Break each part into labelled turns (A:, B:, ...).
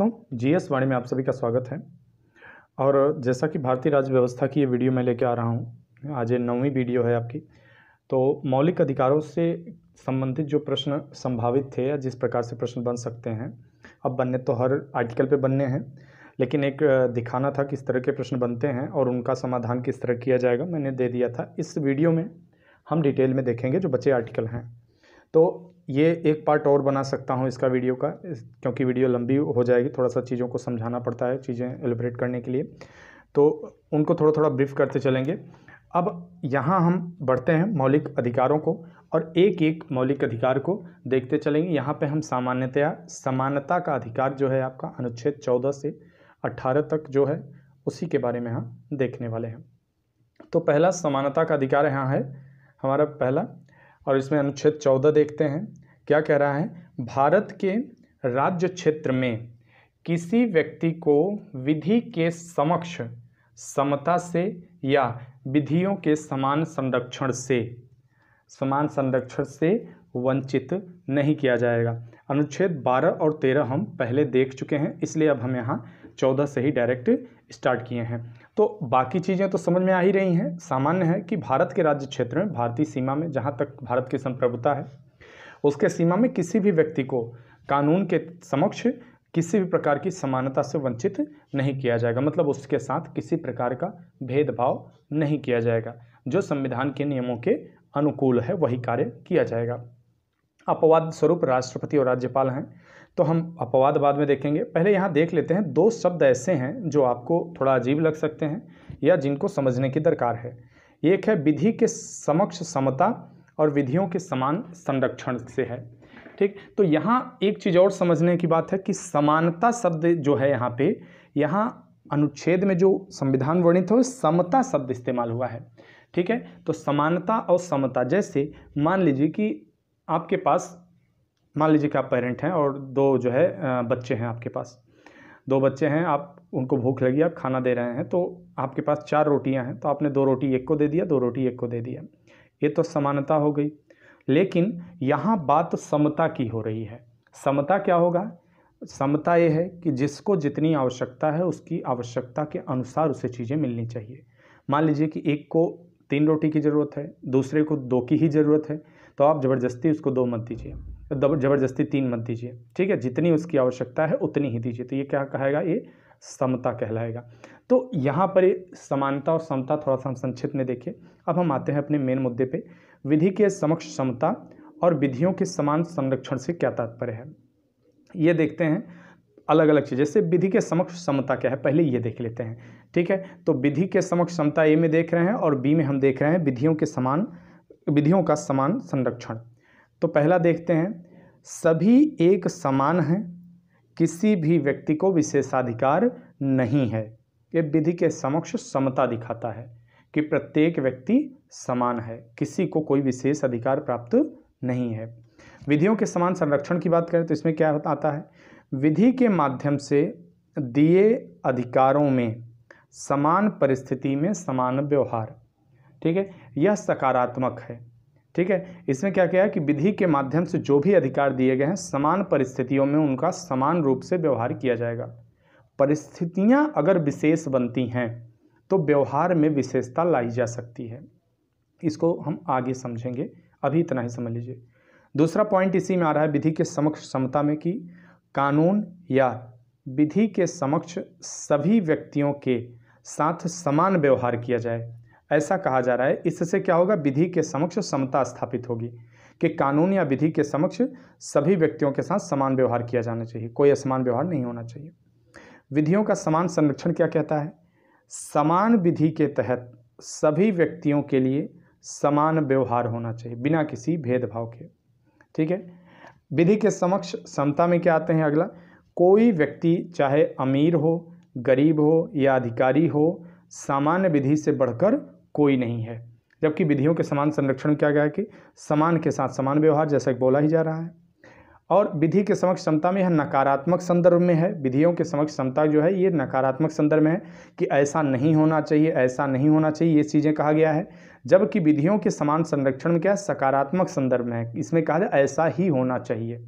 A: दोस्तों जीएस वाणी में आप सभी का स्वागत है और जैसा कि भारतीय राज्य व्यवस्था की ये वीडियो मैं लेके आ रहा हूँ आज ये नौवीं वीडियो है आपकी तो मौलिक अधिकारों से संबंधित जो प्रश्न संभावित थे या जिस प्रकार से प्रश्न बन सकते हैं अब बनने तो हर आर्टिकल पे बनने हैं लेकिन एक दिखाना था किस तरह के प्रश्न बनते हैं और उनका समाधान किस तरह किया जाएगा मैंने दे दिया था इस वीडियो में हम डिटेल में देखेंगे जो बचे आर्टिकल हैं तो ये एक पार्ट और बना सकता हूँ इसका वीडियो का क्योंकि वीडियो लंबी हो जाएगी थोड़ा सा चीज़ों को समझाना पड़ता है चीज़ें एलिब्रेट करने के लिए तो उनको थोड़ा थोड़ा ब्रीफ करते चलेंगे अब यहाँ हम बढ़ते हैं मौलिक अधिकारों को और एक एक मौलिक अधिकार को देखते चलेंगे यहाँ पे हम सामान्यतया समानता का अधिकार जो है आपका अनुच्छेद चौदह से अट्ठारह तक जो है उसी के बारे में हम देखने वाले हैं तो पहला समानता का अधिकार यहाँ है हमारा पहला और इसमें अनुच्छेद चौदह देखते हैं क्या कह रहा है भारत के राज्य क्षेत्र में किसी व्यक्ति को विधि के समक्ष समता से या विधियों के समान संरक्षण से समान संरक्षण से वंचित नहीं किया जाएगा अनुच्छेद 12 और 13 हम पहले देख चुके हैं इसलिए अब हम यहाँ 14 से ही डायरेक्ट स्टार्ट किए हैं तो बाकी चीज़ें तो समझ में आ ही रही हैं सामान्य है कि भारत के राज्य क्षेत्र में भारतीय सीमा में जहाँ तक भारत की संप्रभुता है उसके सीमा में किसी भी व्यक्ति को कानून के समक्ष किसी भी प्रकार की समानता से वंचित नहीं किया जाएगा मतलब उसके साथ किसी प्रकार का भेदभाव नहीं किया जाएगा जो संविधान के नियमों के अनुकूल है वही कार्य किया जाएगा अपवाद स्वरूप राष्ट्रपति और राज्यपाल हैं तो हम अपवाद बाद में देखेंगे पहले यहाँ देख लेते हैं दो शब्द ऐसे हैं जो आपको थोड़ा अजीब लग सकते हैं या जिनको समझने की दरकार है एक है विधि के समक्ष समता और विधियों के समान संरक्षण से है ठीक तो यहाँ एक चीज़ और समझने की बात है कि समानता शब्द जो है यहाँ पे यहाँ अनुच्छेद में जो संविधान वर्णित हो समता शब्द इस्तेमाल हुआ है ठीक है तो समानता और समता जैसे मान लीजिए कि आपके पास मान लीजिए कि आप पेरेंट हैं और दो जो है बच्चे हैं आपके पास दो बच्चे हैं आप उनको भूख लगी आप खाना दे रहे हैं तो आपके पास चार रोटियां हैं तो आपने दो रोटी एक को दे दिया दो रोटी एक को दे दिया ये तो समानता हो गई लेकिन यहाँ बात समता की हो रही है समता क्या होगा समता ये है कि जिसको जितनी आवश्यकता है उसकी आवश्यकता के अनुसार उसे चीज़ें मिलनी चाहिए मान लीजिए कि एक को तीन रोटी की ज़रूरत है दूसरे को दो की ही ज़रूरत है तो आप ज़बरदस्ती उसको दो मत दीजिए ज़बरदस्ती तीन मत दीजिए ठीक है जितनी उसकी आवश्यकता है उतनी ही दीजिए तो ये क्या कहेगा ये समता कहलाएगा तो यहाँ पर समानता और समता थोड़ा सा हम संक्षिप्त में देखें अब हम आते हैं अपने मेन मुद्दे पे विधि के समक्ष समता और विधियों के समान संरक्षण से क्या तात्पर्य है ये देखते हैं अलग अलग चीज़ जैसे विधि के समक्ष समता क्या है पहले ये देख लेते हैं ठीक है तो विधि के समक्ष समता ए में देख रहे हैं और बी में हम देख रहे हैं विधियों के समान विधियों का समान संरक्षण तो पहला देखते हैं सभी एक समान हैं किसी भी व्यक्ति को विशेषाधिकार नहीं है यह विधि के समक्ष समता दिखाता है कि प्रत्येक व्यक्ति समान है किसी को कोई विशेष अधिकार प्राप्त नहीं है विधियों के समान संरक्षण की बात करें तो इसमें क्या आता है विधि के माध्यम से दिए अधिकारों में समान परिस्थिति में समान व्यवहार ठीक है यह सकारात्मक है ठीक है इसमें क्या क्या है कि विधि के माध्यम से जो भी अधिकार दिए गए हैं समान परिस्थितियों में उनका समान रूप से व्यवहार किया जाएगा परिस्थितियां अगर विशेष बनती हैं तो व्यवहार में विशेषता लाई जा सकती है इसको हम आगे समझेंगे अभी इतना ही समझ लीजिए दूसरा पॉइंट इसी में आ रहा है विधि के समक्ष समता में कि कानून या विधि के समक्ष सभी व्यक्तियों के साथ समान व्यवहार किया जाए ऐसा कहा जा रहा है इससे क्या होगा विधि के समक्ष समता स्थापित होगी कि कानून या विधि के समक्ष सभी व्यक्तियों के साथ समान व्यवहार किया जाना चाहिए कोई असमान व्यवहार नहीं होना चाहिए विधियों का समान संरक्षण क्या कहता है समान विधि के तहत सभी व्यक्तियों के लिए समान व्यवहार होना चाहिए बिना किसी भेदभाव के ठीक है विधि के समक्ष समता में क्या आते हैं अगला कोई व्यक्ति चाहे अमीर हो गरीब हो या अधिकारी हो सामान्य विधि से बढ़कर कोई नहीं है जबकि विधियों के समान संरक्षण क्या गया कि समान के साथ समान व्यवहार जैसा बोला ही जा रहा है और विधि के समक्ष क्षमता में यह नकारात्मक संदर्भ में है विधियों के समक्ष क्षमता जो है ये नकारात्मक संदर्भ में है कि ऐसा नहीं होना चाहिए ऐसा नहीं होना चाहिए ये चीज़ें कहा गया है जबकि विधियों के समान संरक्षण में क्या है सकारात्मक संदर्भ में है इसमें कहा जाए ऐसा ही होना चाहिए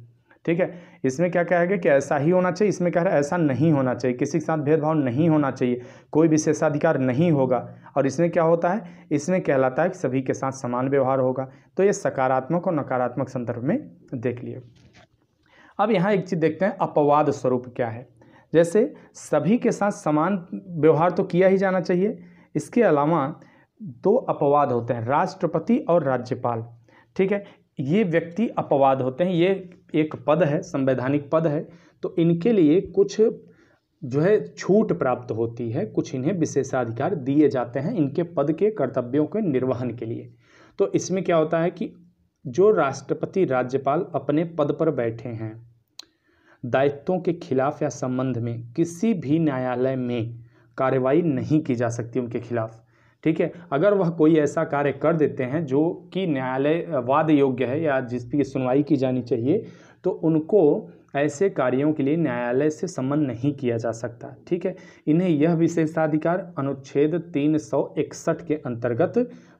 A: ठीक है इसमें क्या कहा गया कि ऐसा ही होना चाहिए इसमें कह रहा है ऐसा नहीं होना चाहिए किसी के साथ भेदभाव नहीं होना चाहिए कोई विशेषाधिकार नहीं होगा और इसमें क्या होता है इसमें कहलाता है कि सभी के साथ समान व्यवहार होगा तो ये सकारात्मक और नकारात्मक संदर्भ में देख लिए अब यहाँ एक चीज़ देखते हैं अपवाद स्वरूप क्या है जैसे सभी के साथ समान व्यवहार तो किया ही जाना चाहिए इसके अलावा दो अपवाद होते हैं राष्ट्रपति और राज्यपाल ठीक है ये व्यक्ति अपवाद होते हैं ये एक पद है संवैधानिक पद है तो इनके लिए कुछ जो है छूट प्राप्त होती है कुछ इन्हें विशेषाधिकार दिए जाते हैं इनके पद के कर्तव्यों के निर्वहन के लिए तो इसमें क्या होता है कि जो राष्ट्रपति राज्यपाल अपने पद पर बैठे हैं दायित्वों के खिलाफ या संबंध में किसी भी न्यायालय में कार्रवाई नहीं की जा सकती उनके खिलाफ ठीक है अगर वह कोई ऐसा कार्य कर देते हैं जो कि न्यायालय वाद योग्य है या जिसकी सुनवाई की जानी चाहिए तो उनको ऐसे कार्यों के लिए न्यायालय से समन नहीं किया जा सकता ठीक है इन्हें यह विशेषाधिकार अनुच्छेद तीन के अंतर्गत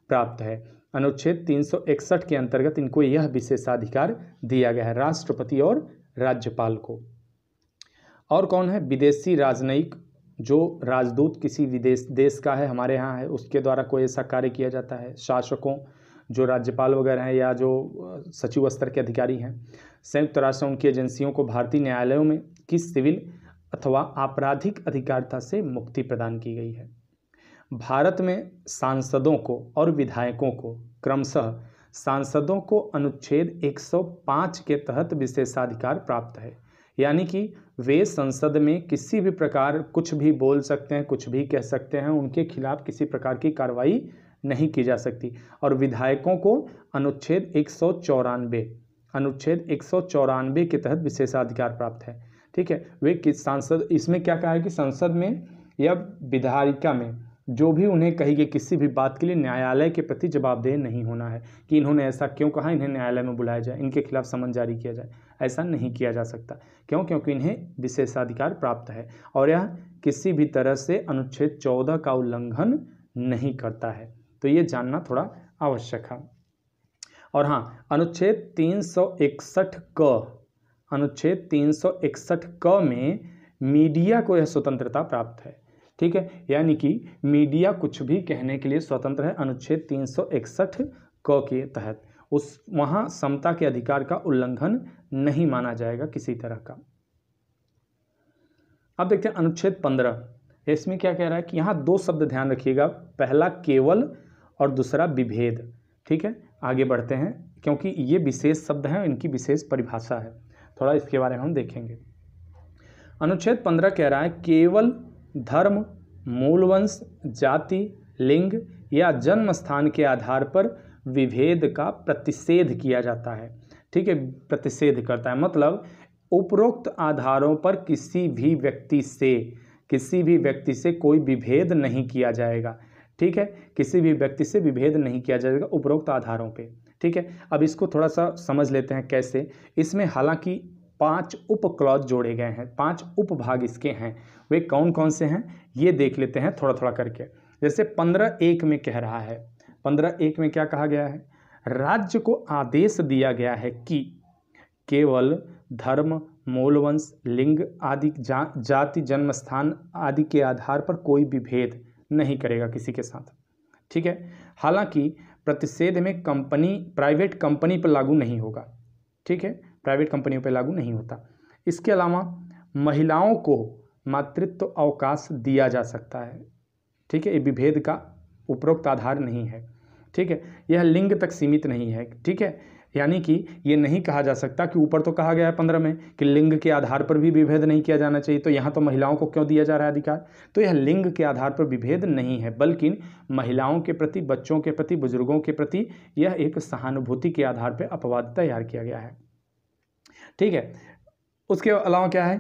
A: प्राप्त है अनुच्छेद 361 के अंतर्गत इनको यह विशेषाधिकार दिया गया है राष्ट्रपति और राज्यपाल को और कौन है विदेशी राजनयिक जो राजदूत किसी विदेश देश का है हमारे यहाँ है उसके द्वारा कोई ऐसा कार्य किया जाता है शासकों जो राज्यपाल वगैरह हैं या जो सचिव स्तर के अधिकारी हैं संयुक्त राष्ट्र उनकी एजेंसियों को भारतीय न्यायालयों में किस सिविल अथवा आपराधिक अधिकारता से मुक्ति प्रदान की गई है भारत में सांसदों को और विधायकों को क्रमशः सांसदों को अनुच्छेद 105 के तहत विशेषाधिकार प्राप्त है यानी कि वे संसद में किसी भी प्रकार कुछ भी बोल सकते हैं कुछ भी कह सकते हैं उनके खिलाफ किसी प्रकार की कार्रवाई नहीं की जा सकती और विधायकों को अनुच्छेद एक अनुच्छेद एक के तहत विशेषाधिकार प्राप्त है ठीक है वे किस सांसद इसमें क्या कहा है कि संसद में या विधायिका में जो भी उन्हें कही गई किसी भी बात के लिए न्यायालय के प्रति जवाबदेह नहीं होना है कि इन्होंने ऐसा क्यों कहा इन्हें न्यायालय में बुलाया जाए इनके खिलाफ समन जारी किया जाए ऐसा नहीं किया जा सकता क्यों क्योंकि इन्हें विशेषाधिकार प्राप्त है और यह किसी भी तरह से अनुच्छेद चौदह का उल्लंघन नहीं करता है तो ये जानना थोड़ा आवश्यक है और हाँ अनुच्छेद तीन क अनुच्छेद तीन क में मीडिया को यह स्वतंत्रता प्राप्त है ठीक है यानी कि मीडिया कुछ भी कहने के लिए स्वतंत्र है अनुच्छेद तीन सौ इकसठ क के तहत उस वहां समता के अधिकार का उल्लंघन नहीं माना जाएगा किसी तरह का अब देखते हैं अनुच्छेद पंद्रह इसमें क्या कह रहा है कि यहां दो शब्द ध्यान रखिएगा पहला केवल और दूसरा विभेद ठीक है आगे बढ़ते हैं क्योंकि ये विशेष शब्द हैं इनकी विशेष परिभाषा है थोड़ा इसके बारे में हम देखेंगे अनुच्छेद पंद्रह कह रहा है केवल धर्म मूलवंश जाति लिंग या जन्म स्थान के आधार पर विभेद का प्रतिषेध किया जाता है ठीक है प्रतिषेध करता है मतलब उपरोक्त आधारों पर किसी भी व्यक्ति से किसी भी व्यक्ति से कोई विभेद नहीं किया जाएगा ठीक है किसी भी व्यक्ति से विभेद नहीं किया जाएगा उपरोक्त आधारों पे ठीक है अब इसको थोड़ा सा समझ लेते हैं कैसे इसमें हालांकि पांच उप क्लॉज जोड़े गए हैं पांच उपभाग इसके हैं वे कौन कौन से हैं ये देख लेते हैं थोड़ा थोड़ा करके जैसे पंद्रह एक में कह रहा है पंद्रह एक में क्या कहा गया है राज्य को आदेश दिया गया है कि केवल धर्म मूलवंश लिंग आदि जा, जाति जन्म स्थान आदि के आधार पर कोई भी भेद नहीं करेगा किसी के साथ ठीक है हालांकि प्रतिषेध में कंपनी प्राइवेट कंपनी पर लागू नहीं होगा ठीक है प्राइवेट कंपनियों पर लागू नहीं होता इसके अलावा महिलाओं को मातृत्व अवकाश दिया जा सकता है ठीक है ये विभेद का उपरोक्त आधार नहीं है ठीक है यह लिंग तक सीमित नहीं है ठीक है यानी कि ये नहीं कहा जा सकता कि ऊपर तो कहा गया है पंद्रह में कि लिंग के आधार पर भी विभेद नहीं किया जाना चाहिए तो यहाँ तो महिलाओं को क्यों दिया जा रहा है अधिकार तो यह लिंग के आधार पर विभेद नहीं है बल्कि महिलाओं के प्रति बच्चों के प्रति बुजुर्गों के प्रति यह एक सहानुभूति के आधार पर अपवाद तैयार किया गया है ठीक है उसके अलावा क्या है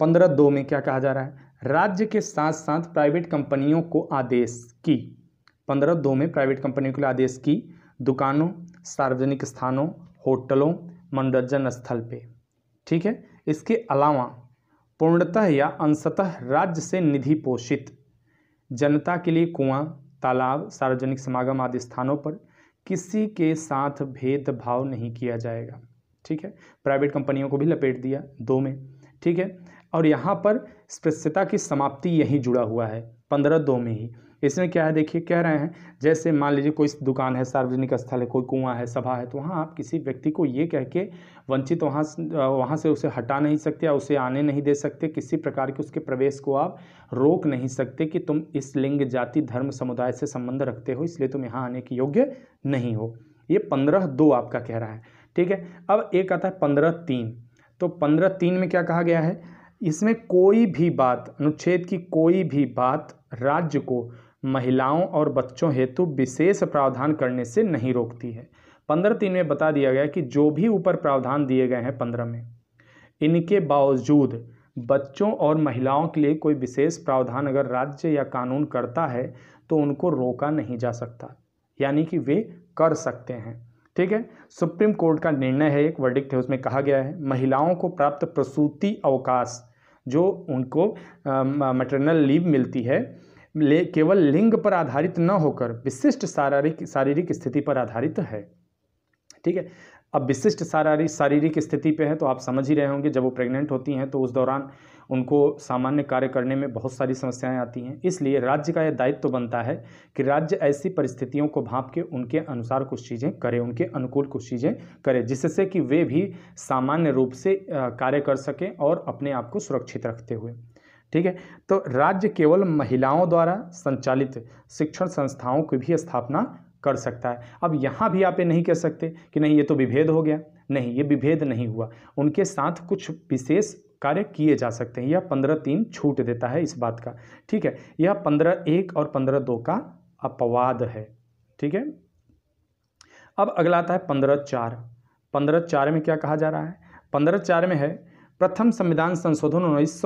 A: पंद्रह दो में क्या कहा जा रहा है राज्य के साथ साथ प्राइवेट कंपनियों को आदेश की पंद्रह दो में प्राइवेट कंपनियों के लिए आदेश की दुकानों सार्वजनिक स्थानों होटलों मनोरंजन स्थल पे ठीक है इसके अलावा पूर्णतः या अंशतः राज्य से निधि पोषित जनता के लिए कुआं तालाब सार्वजनिक समागम आदि स्थानों पर किसी के साथ भेदभाव नहीं किया जाएगा ठीक है प्राइवेट कंपनियों को भी लपेट दिया दो में ठीक है और यहाँ पर स्पृश्यता की समाप्ति यहीं जुड़ा हुआ है पंद्रह दो में ही इसमें क्या है देखिए कह रहे हैं जैसे मान लीजिए कोई दुकान है सार्वजनिक स्थल है कोई कुआं है सभा है तो वहाँ आप किसी व्यक्ति को ये कह के वंचित वहाँ वहाँ से उसे हटा नहीं सकते या उसे आने नहीं दे सकते किसी प्रकार के उसके प्रवेश को आप रोक नहीं सकते कि तुम इस लिंग जाति धर्म समुदाय से संबंध रखते हो इसलिए तुम यहाँ आने के योग्य नहीं हो ये पंद्रह दो आपका कह रहा है ठीक है अब एक आता है पंद्रह तीन तो पंद्रह तीन में क्या कहा गया है इसमें कोई भी बात अनुच्छेद की कोई भी बात राज्य को महिलाओं और बच्चों हेतु विशेष प्रावधान करने से नहीं रोकती है पंद्रह तीन में बता दिया गया कि जो भी ऊपर प्रावधान दिए गए हैं पंद्रह में इनके बावजूद बच्चों और महिलाओं के लिए कोई विशेष प्रावधान अगर राज्य या कानून करता है तो उनको रोका नहीं जा सकता यानी कि वे कर सकते हैं ठीक है सुप्रीम कोर्ट का निर्णय है एक वर्डिक्ट है उसमें कहा गया है महिलाओं को प्राप्त प्रसूति अवकाश जो उनको मटरनल लीव मिलती है ले केवल लिंग पर आधारित न होकर विशिष्ट शारीरिक शारीरिक स्थिति पर आधारित है ठीक है अब विशिष्ट शारीरिक शारीरिक स्थिति पे है तो आप समझ ही रहे होंगे जब वो प्रेग्नेंट होती हैं तो उस दौरान उनको सामान्य कार्य करने में बहुत सारी समस्याएं आती हैं इसलिए राज्य का यह दायित्व तो बनता है कि राज्य ऐसी परिस्थितियों को भाप के उनके अनुसार कुछ चीज़ें करे उनके अनुकूल कुछ चीज़ें करे जिससे कि वे भी सामान्य रूप से कार्य कर सकें और अपने आप को सुरक्षित रखते हुए ठीक है तो राज्य केवल महिलाओं द्वारा संचालित शिक्षण संस्थाओं की भी स्थापना कर सकता है अब यहाँ भी आप ये नहीं कह सकते कि नहीं ये तो विभेद हो गया नहीं ये विभेद नहीं हुआ उनके साथ कुछ विशेष कार्य किए जा सकते हैं यह पंद्रह तीन छूट देता है इस बात का ठीक है यह पंद्रह एक और पंद्रह दो का अपवाद है ठीक है अब अगला आता है पंद्रह चार पंद्रह चार में क्या कहा जा रहा है पंद्रह चार में है प्रथम संविधान संशोधन उन्नीस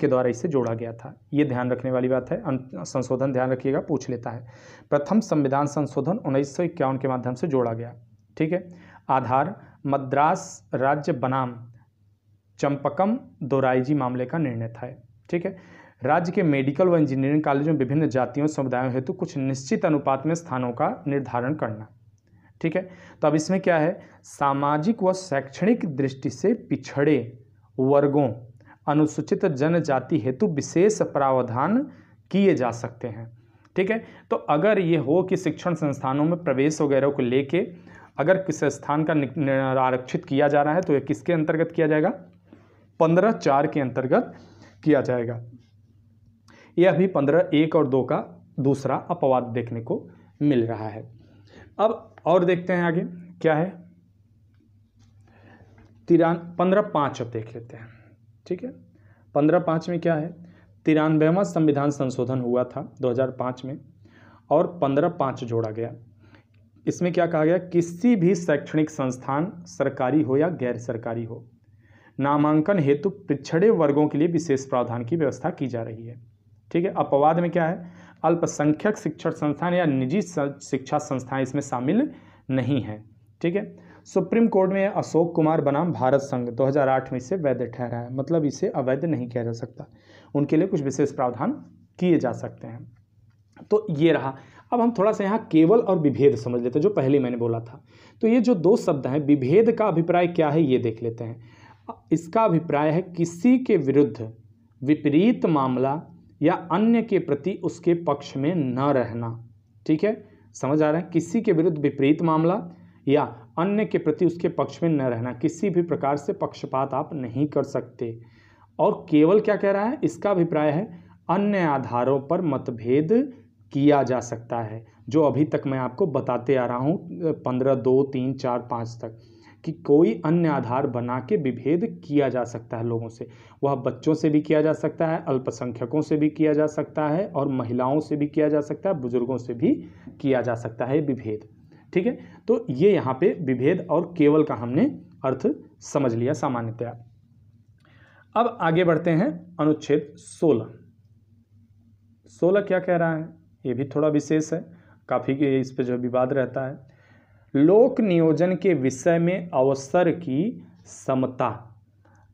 A: के द्वारा इसे जोड़ा गया था ये ध्यान रखने वाली बात है संशोधन ध्यान रखिएगा पूछ लेता है प्रथम संविधान संशोधन उन्नीस के माध्यम से जोड़ा गया ठीक है आधार मद्रास राज्य बनाम चंपकम दोराइजी मामले का निर्णय था ठीक है राज्य के मेडिकल व इंजीनियरिंग कॉलेजों में विभिन्न जातियों समुदायों हेतु कुछ निश्चित अनुपात में स्थानों का निर्धारण करना ठीक है तो अब इसमें क्या है सामाजिक व शैक्षणिक दृष्टि से पिछड़े वर्गों अनुसूचित जनजाति हेतु विशेष प्रावधान किए जा सकते हैं ठीक है तो अगर ये हो कि शिक्षण संस्थानों में प्रवेश वगैरह को लेके अगर किस स्थान का आरक्षित किया जा रहा है तो ये किसके अंतर्गत किया जाएगा पंद्रह चार के अंतर्गत किया जाएगा ये अभी पंद्रह एक और दो का दूसरा अपवाद देखने को मिल रहा है अब और देखते हैं आगे क्या है तिरान पंद्रह पाँच अब देख लेते हैं ठीक है पंद्रह पाँच में क्या है तिरानवेवा संविधान संशोधन हुआ था 2005 में और पंद्रह पाँच जोड़ा गया इसमें क्या कहा गया किसी भी शैक्षणिक संस्थान सरकारी हो या गैर सरकारी हो नामांकन हेतु पिछड़े वर्गों के लिए विशेष प्रावधान की व्यवस्था की जा रही है ठीक है अपवाद में क्या है अल्पसंख्यक शिक्षण संस्थान या निजी शिक्षा संस्थाएं इसमें शामिल नहीं हैं ठीक है सुप्रीम कोर्ट में अशोक कुमार बनाम भारत संघ 2008 में इसे वैध ठहरा है मतलब इसे अवैध नहीं किया जा सकता उनके लिए कुछ विशेष प्रावधान किए जा सकते हैं तो ये रहा अब हम थोड़ा सा यहाँ केवल और विभेद समझ लेते हैं जो पहले मैंने बोला था तो ये जो दो शब्द हैं विभेद का अभिप्राय क्या है ये देख लेते हैं इसका अभिप्राय है किसी के विरुद्ध विपरीत मामला या अन्य के प्रति उसके पक्ष में न रहना ठीक है समझ आ रहा है किसी के विरुद्ध विपरीत मामला या अन्य के प्रति उसके पक्ष में न रहना किसी भी प्रकार से पक्षपात आप नहीं कर सकते और केवल क्या कह रहा है इसका अभिप्राय है अन्य आधारों पर मतभेद किया जा सकता है जो अभी तक मैं आपको बताते आ रहा हूँ पंद्रह दो तीन चार पाँच तक कि कोई अन्य आधार बना के विभेद किया जा सकता है लोगों से वह बच्चों से भी किया जा सकता है अल्पसंख्यकों से भी किया जा सकता है और महिलाओं से भी किया जा सकता है बुजुर्गों से भी किया जा सकता है विभेद ठीक है तो ये यहाँ पे विभेद और केवल का हमने अर्थ समझ लिया सामान्यतया अब आगे बढ़ते हैं अनुच्छेद 16 16 क्या कह रहा है ये भी थोड़ा विशेष है काफ़ी इस पर जो विवाद रहता है लोक नियोजन के विषय में अवसर की समता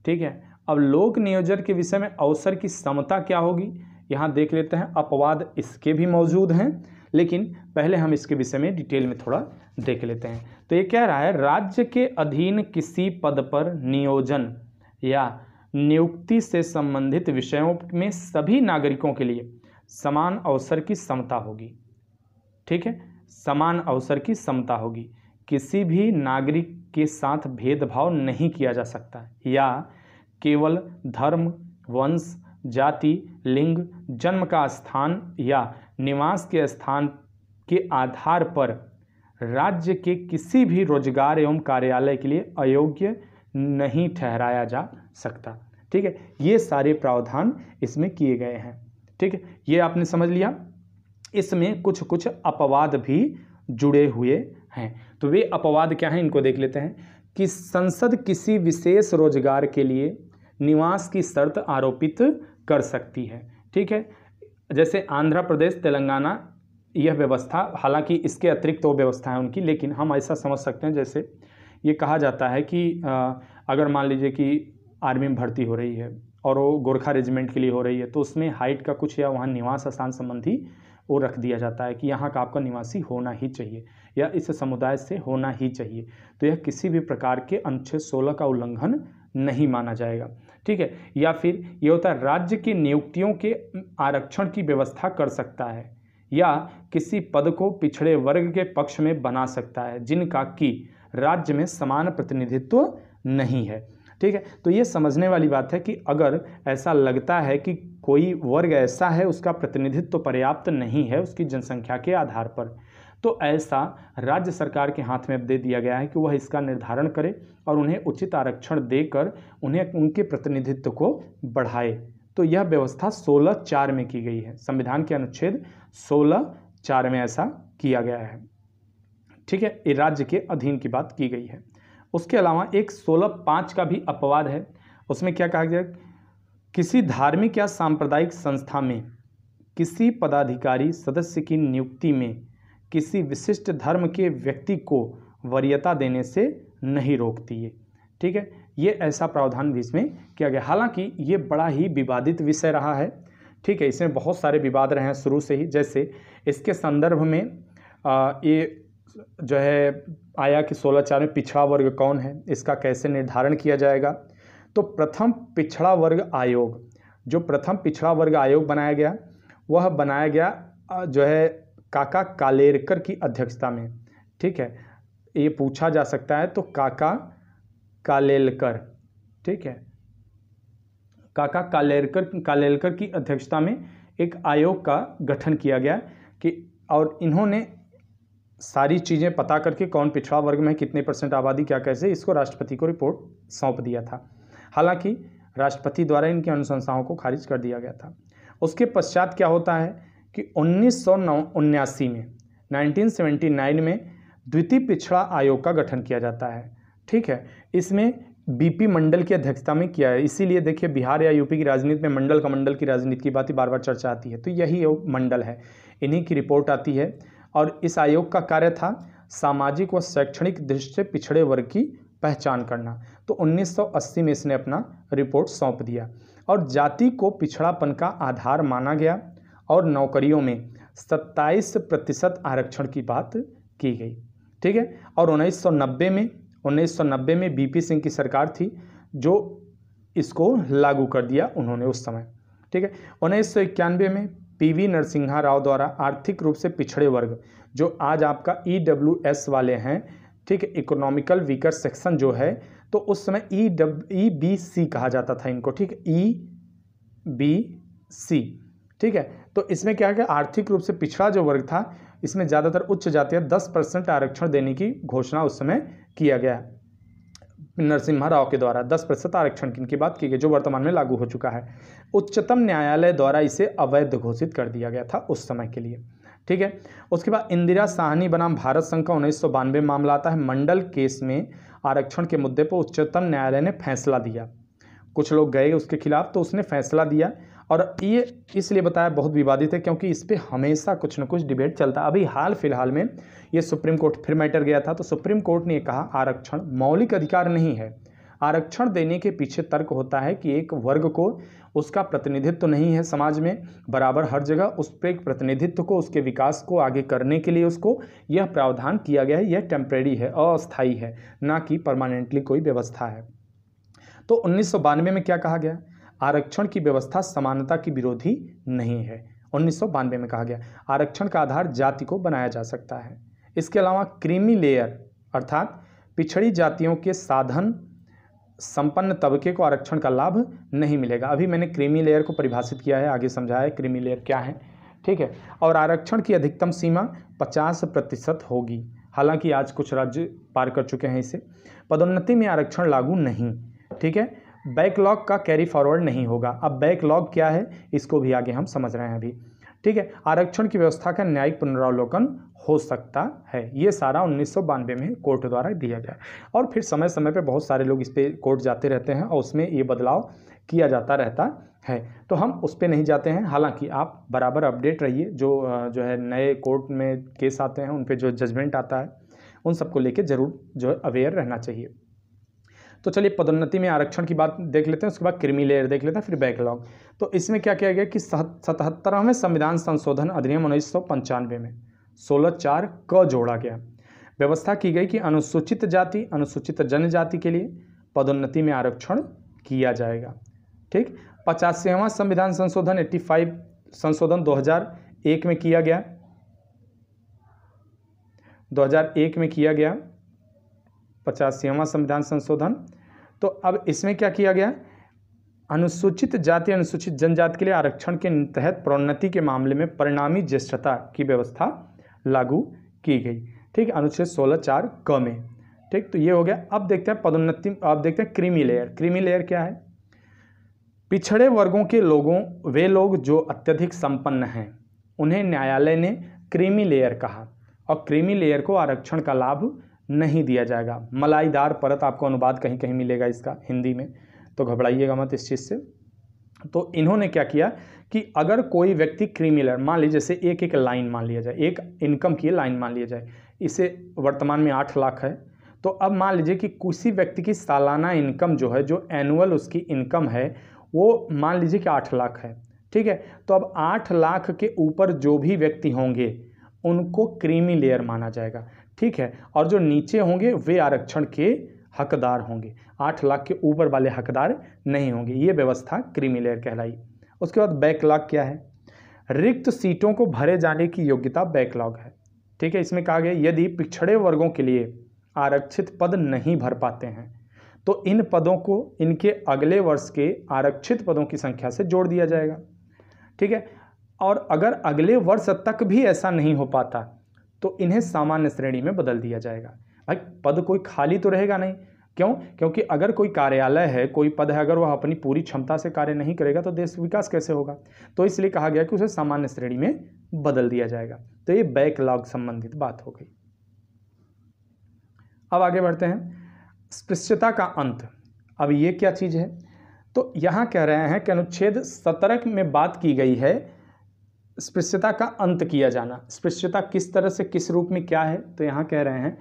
A: ठीक है अब लोक नियोजन के विषय में अवसर की समता क्या होगी यहाँ देख लेते हैं अपवाद इसके भी मौजूद हैं लेकिन पहले हम इसके विषय में डिटेल में थोड़ा देख लेते हैं तो ये कह रहा है राज्य के अधीन किसी पद पर नियोजन या नियुक्ति से संबंधित विषयों में सभी नागरिकों के लिए समान अवसर की समता होगी ठीक है समान अवसर की समता होगी किसी भी नागरिक के साथ भेदभाव नहीं किया जा सकता या केवल धर्म वंश जाति लिंग जन्म का स्थान या निवास के स्थान के आधार पर राज्य के किसी भी रोजगार एवं कार्यालय के लिए अयोग्य नहीं ठहराया जा सकता ठीक है ये सारे प्रावधान इसमें किए गए हैं ठीक है ये आपने समझ लिया इसमें कुछ कुछ अपवाद भी जुड़े हुए हैं तो वे अपवाद क्या हैं इनको देख लेते हैं कि संसद किसी विशेष रोजगार के लिए निवास की शर्त आरोपित कर सकती है ठीक है जैसे आंध्र प्रदेश तेलंगाना यह व्यवस्था हालांकि इसके अतिरिक्त तो व्यवस्था है उनकी लेकिन हम ऐसा समझ सकते हैं जैसे ये कहा जाता है कि अगर मान लीजिए कि आर्मी में भर्ती हो रही है और वो गोरखा रेजिमेंट के लिए हो रही है तो उसमें हाइट का कुछ या वहाँ निवास स्थान संबंधी वो रख दिया जाता है कि यहाँ का आपका निवासी होना ही चाहिए या इस समुदाय से होना ही चाहिए तो यह किसी भी प्रकार के अनुच्छेद सोलह का उल्लंघन नहीं माना जाएगा ठीक है या फिर ये होता है राज्य की नियुक्तियों के आरक्षण की व्यवस्था कर सकता है या किसी पद को पिछड़े वर्ग के पक्ष में बना सकता है जिनका कि राज्य में समान प्रतिनिधित्व नहीं है ठीक है तो ये समझने वाली बात है कि अगर ऐसा लगता है कि कोई वर्ग ऐसा है उसका प्रतिनिधित्व तो पर्याप्त नहीं है उसकी जनसंख्या के आधार पर तो ऐसा राज्य सरकार के हाथ में अब दे दिया गया है कि वह इसका निर्धारण करे और उन्हें उचित आरक्षण देकर उन्हें उनके प्रतिनिधित्व को बढ़ाए तो यह व्यवस्था सोलह चार में की गई है संविधान के अनुच्छेद सोलह चार में ऐसा किया गया है ठीक है ये राज्य के अधीन की बात की गई है उसके अलावा एक सोलह पाँच का भी अपवाद है उसमें क्या कहा गया किसी धार्मिक या सांप्रदायिक संस्था में किसी पदाधिकारी सदस्य की नियुक्ति में किसी विशिष्ट धर्म के व्यक्ति को वरीयता देने से नहीं रोकती है ठीक है ये ऐसा प्रावधान भी इसमें किया गया हालांकि ये बड़ा ही विवादित विषय रहा है ठीक है इसमें बहुत सारे विवाद रहे हैं शुरू से ही जैसे इसके संदर्भ में आ, ये जो है आया कि सोलह चार में पिछड़ा वर्ग कौन है इसका कैसे निर्धारण किया जाएगा तो प्रथम पिछड़ा वर्ग आयोग जो प्रथम पिछड़ा वर्ग आयोग बनाया गया वह बनाया गया जो है काका कालेरकर की अध्यक्षता में ठीक है ये पूछा जा सकता है तो काका कालेलकर ठीक है काका कालेरकर कालेलकर की अध्यक्षता में एक आयोग का गठन किया गया कि और इन्होंने सारी चीज़ें पता करके कौन पिछड़ा वर्ग में कितने परसेंट आबादी क्या कैसे इसको राष्ट्रपति को रिपोर्ट सौंप दिया था हालांकि राष्ट्रपति द्वारा इनकी अनुशंसाओं को खारिज कर दिया गया था उसके पश्चात क्या होता है कि उन्नीस में 1979 में द्वितीय पिछड़ा आयोग का गठन किया जाता है ठीक है इसमें बीपी मंडल की अध्यक्षता में किया है इसीलिए देखिए बिहार या यूपी की राजनीति में मंडल का मंडल की राजनीति की बात ही बार बार चर्चा आती है तो यही वो मंडल है इन्हीं की रिपोर्ट आती है और इस आयोग का कार्य था सामाजिक व शैक्षणिक दृष्टि से पिछड़े वर्ग की पहचान करना तो 1980 में इसने अपना रिपोर्ट सौंप दिया और जाति को पिछड़ापन का आधार माना गया और नौकरियों में 27 प्रतिशत आरक्षण की बात की गई ठीक है और 1990 में 1990 में बीपी सिंह की सरकार थी जो इसको लागू कर दिया उन्होंने उस समय ठीक है उन्नीस में पीवी नरसिंहा राव द्वारा आर्थिक रूप से पिछड़े वर्ग जो आज आपका ई वाले हैं ठीक है इकोनॉमिकल वीकर सेक्शन जो है तो उस समय E W E B C कहा जाता था इनको ठीक ई बी सी ठीक है तो इसमें क्या है आर्थिक रूप से पिछड़ा जो वर्ग था इसमें ज़्यादातर उच्च जातीय दस परसेंट आरक्षण देने की घोषणा उस समय किया गया नरसिम्हा राव के द्वारा दस प्रतिशत आरक्षण की इनकी बात की गई जो वर्तमान में लागू हो चुका है उच्चतम न्यायालय द्वारा इसे अवैध घोषित कर दिया गया था उस समय के लिए ठीक है उसके बाद इंदिरा साहनी बनाम भारत संघ का उन्नीस मामला आता है मंडल केस में आरक्षण के मुद्दे पर उच्चतम न्यायालय ने फैसला दिया कुछ लोग गए उसके खिलाफ तो उसने फैसला दिया और ये इसलिए बताया बहुत विवादित है क्योंकि इस पर हमेशा कुछ ना कुछ डिबेट चलता अभी हाल फिलहाल में ये सुप्रीम कोर्ट फिर मैटर गया था तो सुप्रीम कोर्ट ने कहा आरक्षण मौलिक अधिकार नहीं है आरक्षण देने के पीछे तर्क होता है कि एक वर्ग को उसका प्रतिनिधित्व तो नहीं है समाज में बराबर हर जगह उस पर एक प्रतिनिधित्व को उसके विकास को आगे करने के लिए उसको यह प्रावधान किया गया है यह टेम्परेरी है अस्थायी है ना कि परमानेंटली कोई व्यवस्था है तो उन्नीस में क्या कहा गया आरक्षण की व्यवस्था समानता की विरोधी नहीं है उन्नीस में कहा गया आरक्षण का आधार जाति को बनाया जा सकता है इसके अलावा क्रीमी लेयर अर्थात पिछड़ी जातियों के साधन संपन्न तबके को आरक्षण का लाभ नहीं मिलेगा अभी मैंने क्रीमी लेयर को परिभाषित किया है आगे समझाया है क्रीमी लेयर क्या है ठीक है और आरक्षण की अधिकतम सीमा 50 प्रतिशत होगी हालांकि आज कुछ राज्य पार कर चुके हैं इसे पदोन्नति में आरक्षण लागू नहीं ठीक है बैकलॉग का कैरी फॉरवर्ड नहीं होगा अब बैकलॉग क्या है इसको भी आगे हम समझ रहे हैं अभी ठीक है आरक्षण की व्यवस्था का न्यायिक पुनरावलोकन हो सकता है ये सारा उन्नीस में कोर्ट द्वारा दिया गया और फिर समय समय पर बहुत सारे लोग इस पर कोर्ट जाते रहते हैं और उसमें ये बदलाव किया जाता रहता है तो हम उस पर नहीं जाते हैं हालांकि आप बराबर अपडेट रहिए जो जो है नए कोर्ट में केस आते हैं उन पर जो जजमेंट आता है उन सबको लेके ज़रूर जो अवेयर रहना चाहिए तो चलिए पदोन्नति में आरक्षण की बात देख लेते हैं उसके बाद क्रिमी लेयर देख लेते हैं फिर बैकलॉग तो इसमें क्या किया गया कि सतहत्तरवें संविधान संशोधन अधिनियम उन्नीस में सोलह चार क जोड़ा गया व्यवस्था की गई कि अनुसूचित जाति अनुसूचित जनजाति के लिए पदोन्नति में आरक्षण किया जाएगा ठीक पचासीवा संविधान संशोधन 85 संशोधन 2001 में किया गया 2001 में किया गया पचासीवा संविधान संशोधन तो अब इसमें क्या किया गया अनुसूचित जाति अनुसूचित जनजाति के लिए आरक्षण के तहत प्रोन्नति के मामले में परिणामी ज्येष्ठता की व्यवस्था लागू की गई ठीक अनुच्छेद सोलह चार क में ठीक तो ये हो गया अब देखते हैं पदोन्नति अब देखते हैं क्रीमी लेयर क्रीमी लेयर क्या है पिछड़े वर्गों के लोगों वे लोग जो अत्यधिक संपन्न हैं उन्हें न्यायालय ने क्रीमी लेयर कहा और क्रीमी लेयर को आरक्षण का लाभ नहीं दिया जाएगा मलाईदार परत आपको अनुवाद कहीं कहीं मिलेगा इसका हिंदी में तो घबराइएगा मत इस चीज़ से तो इन्होंने क्या किया कि अगर कोई व्यक्ति क्रीमिलर मान लीजिए जैसे एक एक लाइन मान लिया जाए एक इनकम की लाइन मान लिया जाए इसे वर्तमान में आठ लाख है तो अब मान लीजिए कि किसी व्यक्ति की सालाना इनकम जो है जो एनुअल उसकी इनकम है वो मान लीजिए कि आठ लाख है ठीक है तो अब आठ लाख के ऊपर जो भी व्यक्ति होंगे उनको क्रीमी लेयर माना जाएगा ठीक है और जो नीचे होंगे वे आरक्षण के हकदार होंगे आठ लाख के ऊपर वाले हकदार नहीं होंगे ये व्यवस्था क्रिमिलेयर कहलाई उसके बाद बैकलॉग क्या है रिक्त सीटों को भरे जाने की योग्यता बैकलॉग है ठीक है इसमें कहा गया यदि पिछड़े वर्गों के लिए आरक्षित पद नहीं भर पाते हैं तो इन पदों को इनके अगले वर्ष के आरक्षित पदों की संख्या से जोड़ दिया जाएगा ठीक है और अगर अगले वर्ष तक भी ऐसा नहीं हो पाता तो इन्हें सामान्य श्रेणी में बदल दिया जाएगा भाई पद कोई खाली तो रहेगा नहीं क्यों क्योंकि अगर कोई कार्यालय है कोई पद है अगर वह अपनी पूरी क्षमता से कार्य नहीं करेगा तो देश विकास कैसे होगा तो इसलिए कहा गया कि उसे सामान्य श्रेणी में बदल दिया जाएगा तो ये बैकलॉग संबंधित बात हो गई अब आगे बढ़ते हैं स्पृश्यता का अंत अब ये क्या चीज़ है तो यहाँ कह रहे हैं कि अनुच्छेद सत्रह में बात की गई है स्पृश्यता का अंत किया जाना स्पृश्यता किस तरह से किस रूप में क्या है तो यहाँ कह रहे हैं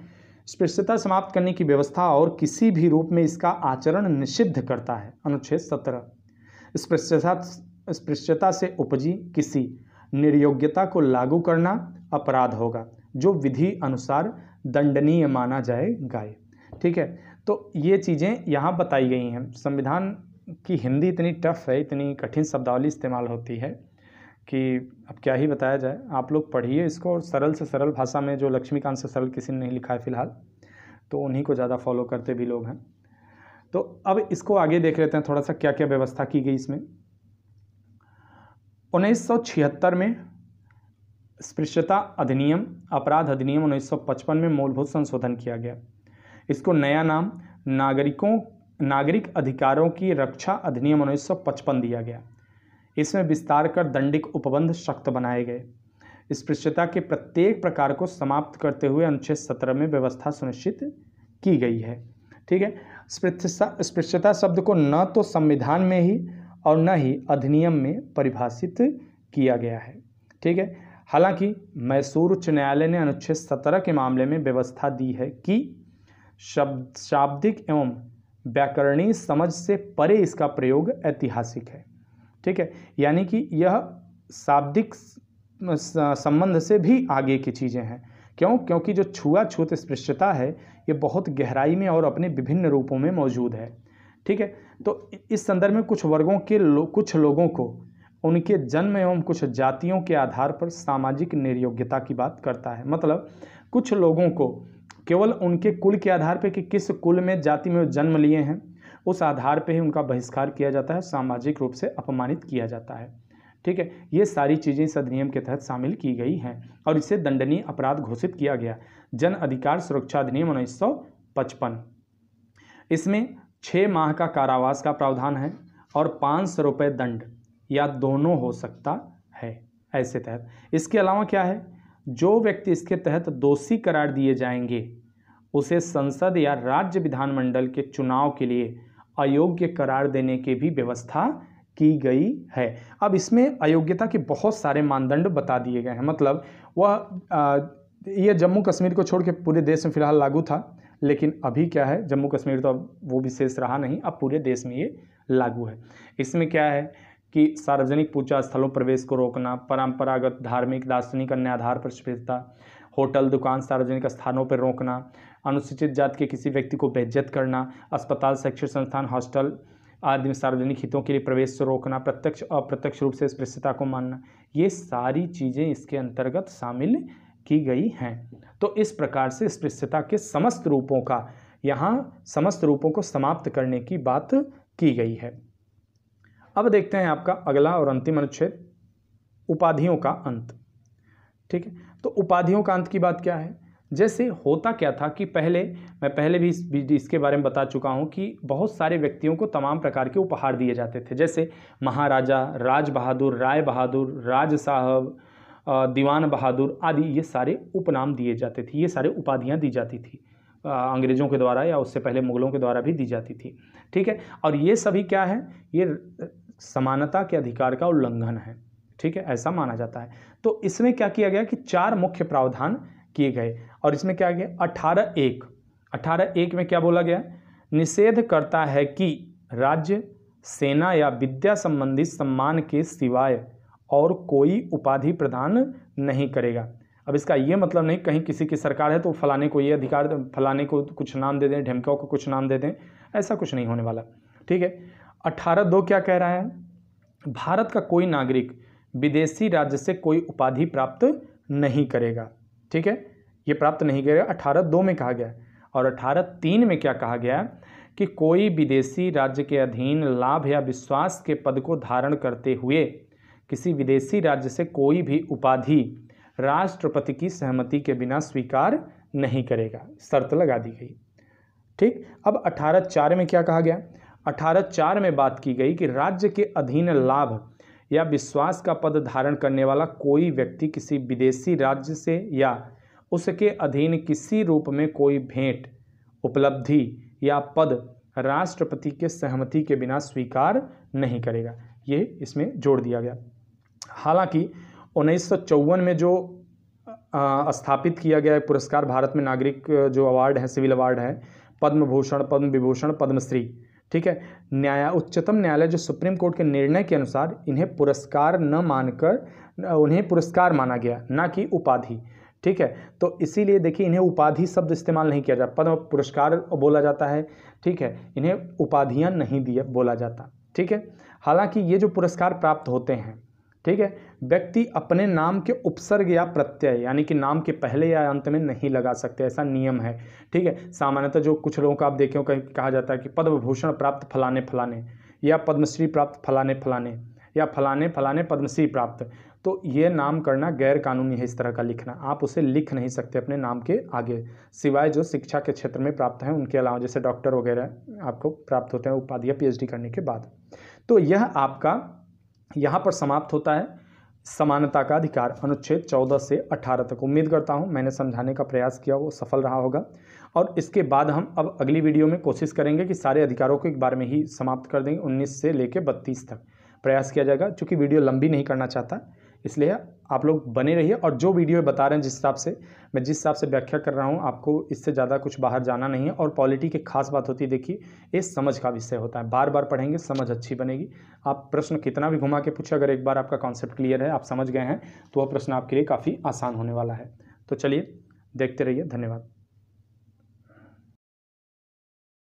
A: स्पृश्यता समाप्त करने की व्यवस्था और किसी भी रूप में इसका आचरण निषिद्ध करता है अनुच्छेद सत्रह स्पृश्यता स्पृश्यता से उपजी किसी निर्योग्यता को लागू करना अपराध होगा जो विधि अनुसार दंडनीय माना जाए गाय ठीक है तो ये चीज़ें यहाँ बताई गई हैं संविधान की हिंदी इतनी टफ है इतनी कठिन शब्दावली इस्तेमाल होती है कि अब क्या ही बताया जाए आप लोग पढ़िए इसको और सरल से सरल भाषा में जो लक्ष्मीकांत से सरल किसी ने नहीं लिखा है फ़िलहाल तो उन्हीं को ज़्यादा फॉलो करते भी लोग हैं तो अब इसको आगे देख लेते हैं थोड़ा सा क्या क्या व्यवस्था की गई इसमें उन्नीस में स्पृश्यता अधिनियम अपराध अधिनियम 1955 में मूलभूत संशोधन किया गया इसको नया नाम नागरिकों नागरिक अधिकारों की रक्षा अधिनियम 1955 दिया गया इसमें विस्तार कर दंडिक उपबंध सख्त बनाए गए स्पृश्यता के प्रत्येक प्रकार को समाप्त करते हुए अनुच्छेद सत्रह में व्यवस्था सुनिश्चित की गई है ठीक है स्पृश्यता शब्द को न तो संविधान में ही और न ही अधिनियम में परिभाषित किया गया है ठीक है हालांकि मैसूर उच्च न्यायालय ने अनुच्छेद सत्रह के मामले में व्यवस्था दी है कि शब्द शाब्दिक एवं व्याकरणीय समझ से परे इसका प्रयोग ऐतिहासिक है ठीक है यानी कि यह शाब्दिक संबंध से भी आगे की चीज़ें हैं क्यों क्योंकि जो छुआछूत स्पृश्यता है ये बहुत गहराई में और अपने विभिन्न रूपों में मौजूद है ठीक है तो इस संदर्भ में कुछ वर्गों के लो, कुछ लोगों को उनके जन्म एवं कुछ जातियों के आधार पर सामाजिक निर्योग्यता की बात करता है मतलब कुछ लोगों को केवल उनके कुल के आधार पर कि किस कुल में जाति में जन्म लिए हैं उस आधार पर ही उनका बहिष्कार किया जाता है सामाजिक रूप से अपमानित किया जाता है ठीक है ये सारी चीज़ें इस अधिनियम के तहत शामिल की गई हैं और इसे दंडनीय अपराध घोषित किया गया जन अधिकार सुरक्षा अधिनियम उन्नीस इसमें छः माह का कारावास का प्रावधान है और पाँच सौ रुपये दंड या दोनों हो सकता है ऐसे तहत इसके अलावा क्या है जो व्यक्ति इसके तहत दोषी करार दिए जाएंगे उसे संसद या राज्य विधानमंडल के चुनाव के लिए अयोग्य करार देने की भी व्यवस्था की गई है अब इसमें अयोग्यता के बहुत सारे मानदंड बता दिए गए हैं मतलब वह यह जम्मू कश्मीर को छोड़ के पूरे देश में फिलहाल लागू था लेकिन अभी क्या है जम्मू कश्मीर तो अब वो विशेष रहा नहीं अब पूरे देश में ये लागू है इसमें क्या है कि सार्वजनिक पूजा स्थलों प्रवेश को रोकना परंपरागत धार्मिक दार्शनिक अन्य आधार पर स्वीकृतता होटल दुकान सार्वजनिक स्थानों पर रोकना अनुसूचित जाति के किसी व्यक्ति को बेज्जत करना अस्पताल शैक्षिक संस्थान हॉस्टल आदि में सार्वजनिक हितों के लिए प्रवेश से रोकना प्रत्यक्ष अप्रत्यक्ष रूप से स्पृश्यता को मानना ये सारी चीज़ें इसके अंतर्गत शामिल की गई हैं तो इस प्रकार से स्पृश्यता के समस्त रूपों का यहाँ समस्त रूपों को समाप्त करने की बात की गई है अब देखते हैं आपका अगला और अंतिम अनुच्छेद उपाधियों का अंत ठीक है तो उपाधियों का अंत की बात क्या है जैसे होता क्या था कि पहले मैं पहले भी इसके बारे में बता चुका हूँ कि बहुत सारे व्यक्तियों को तमाम प्रकार के उपहार दिए जाते थे जैसे महाराजा राज बहादुर राय बहादुर राज साहब दीवान बहादुर आदि ये सारे उपनाम दिए जाते थे ये सारे उपाधियाँ दी जाती थी अंग्रेज़ों के द्वारा या उससे पहले मुग़लों के द्वारा भी दी जाती थी ठीक है और ये सभी क्या है ये समानता के अधिकार का उल्लंघन है ठीक है ऐसा माना जाता है तो इसमें क्या किया गया कि चार मुख्य प्रावधान किए गए और इसमें क्या गया अठारह एक अठारह एक में क्या बोला गया निषेध करता है कि राज्य सेना या विद्या संबंधी सम्मान के सिवाय और कोई उपाधि प्रदान नहीं करेगा अब इसका ये मतलब नहीं कहीं किसी की सरकार है तो फलाने को ये अधिकार फलाने को कुछ नाम दे दें ढेमकाओ को कुछ नाम दे दें ऐसा कुछ नहीं होने वाला ठीक है अठारह दो क्या कह रहा है भारत का कोई नागरिक विदेशी राज्य से कोई उपाधि प्राप्त नहीं करेगा ठीक है ये प्राप्त नहीं गया अठारह दो में कहा गया है और अठारह तीन में क्या कहा गया है कि कोई विदेशी राज्य के अधीन लाभ या विश्वास के पद को धारण करते हुए किसी विदेशी राज्य से कोई भी उपाधि राष्ट्रपति की सहमति के बिना स्वीकार नहीं करेगा शर्त लगा दी गई ठीक अब अठारह चार में क्या कहा गया अठारह चार में बात की गई कि राज्य के अधीन लाभ या विश्वास का पद धारण करने वाला कोई व्यक्ति किसी विदेशी राज्य से या उसके अधीन किसी रूप में कोई भेंट उपलब्धि या पद राष्ट्रपति के सहमति के बिना स्वीकार नहीं करेगा ये इसमें जोड़ दिया गया हालांकि उन्नीस में जो स्थापित किया गया पुरस्कार भारत में नागरिक जो अवार्ड है सिविल अवार्ड है पद्म भूषण पद्म विभूषण पद्मश्री ठीक है न्याया उच्चतम न्यायालय जो सुप्रीम कोर्ट के निर्णय के अनुसार इन्हें पुरस्कार न मानकर उन्हें पुरस्कार माना गया ना कि उपाधि ठीक है तो इसीलिए देखिए इन्हें उपाधि शब्द इस्तेमाल नहीं किया जाता पद्म पुरस्कार बोला जाता है ठीक है इन्हें उपाधियाँ नहीं दिए बोला जाता ठीक है हालांकि ये जो पुरस्कार प्राप्त होते हैं ठीक है व्यक्ति अपने नाम के उपसर्ग या प्रत्यय यानी कि नाम के पहले या अंत में नहीं लगा सकते ऐसा नियम है ठीक है सामान्यतः जो कुछ लोगों का आप देखें कहीं कहा जाता है कि पद्म भूषण प्राप्त फलाने फलाने या पद्मश्री प्राप्त फलाने फलाने या फलाने फलाने पद्मश्री प्राप्त तो ये नाम करना गैर कानूनी है इस तरह का लिखना आप उसे लिख नहीं सकते अपने नाम के आगे सिवाय जो शिक्षा के क्षेत्र में प्राप्त हैं उनके अलावा जैसे डॉक्टर वगैरह आपको प्राप्त होते हैं उपाधि या पीएचडी करने के बाद तो यह आपका यहाँ पर समाप्त होता है समानता का अधिकार अनुच्छेद 14 से 18 तक उम्मीद करता हूँ मैंने समझाने का प्रयास किया वो सफल रहा होगा और इसके बाद हम अब अगली वीडियो में कोशिश करेंगे कि सारे अधिकारों को एक बार में ही समाप्त कर देंगे 19 से लेकर 32 तक प्रयास किया जाएगा चूँकि वीडियो लंबी नहीं करना चाहता इसलिए आप लोग बने रहिए और जो वीडियो बता रहे हैं जिस हिसाब से मैं जिस हिसाब से व्याख्या कर रहा हूँ आपको इससे ज़्यादा कुछ बाहर जाना नहीं है और पॉलिटी की खास बात होती है देखिए ये समझ का विषय होता है बार बार पढ़ेंगे समझ अच्छी बनेगी आप प्रश्न कितना भी घुमा के पूछे अगर एक बार आपका कॉन्सेप्ट क्लियर है आप समझ गए हैं तो वह प्रश्न आपके लिए काफ़ी आसान होने वाला है तो चलिए देखते रहिए धन्यवाद